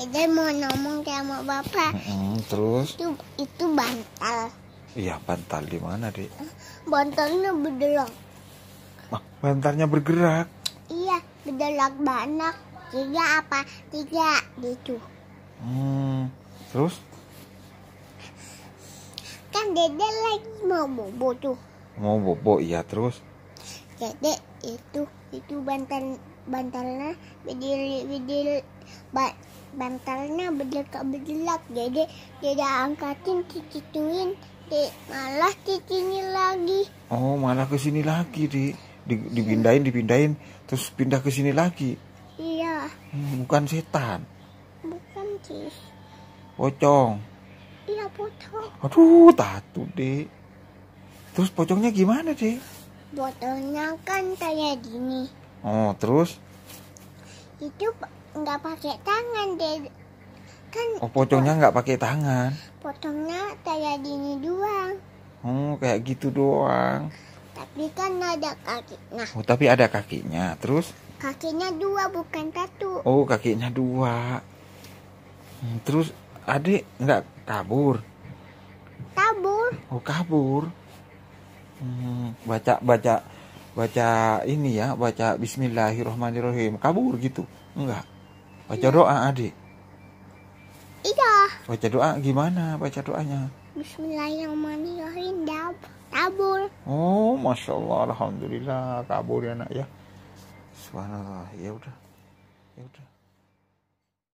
Eda mau ngomong sama bapak. Hmm, terus? Itu, itu bantal. Iya bantal di mana di? Bantalnya bergerak. Ah, bantalnya bergerak? Iya bergerak banyak. Tiga apa? Tiga gitu. Hmm, terus? Kan Dede lagi mau bobo tuh. Mau bobo iya terus? Dede itu itu bantal bantalnya berdiri berdiri ba, bantalnya berdekat berdelak jadi jadi angkatin cicituin di malah ke lagi oh malah ke sini lagi di, di dipindahin dipindahin terus pindah ke sini lagi iya hmm, bukan setan bukan cis pocong iya pocong aduh tatu deh terus pocongnya gimana deh botolnya kan kayak gini oh terus itu nggak pakai tangan deh kan oh potongnya nggak pakai tangan potongnya kayak gini doang oh kayak gitu doang tapi kan ada kakinya oh tapi ada kakinya terus kakinya dua bukan satu oh kakinya dua hmm, terus adik nggak kabur kabur oh kabur hmm baca baca baca ini ya baca Bismillahirrahmanirrahim kabur gitu enggak baca iya. doa adik iya baca doa gimana baca doanya Bismillahirrahmanirrahim kabur oh masya Allah alhamdulillah kabur ya nak ya subhanallah ya udah ya udah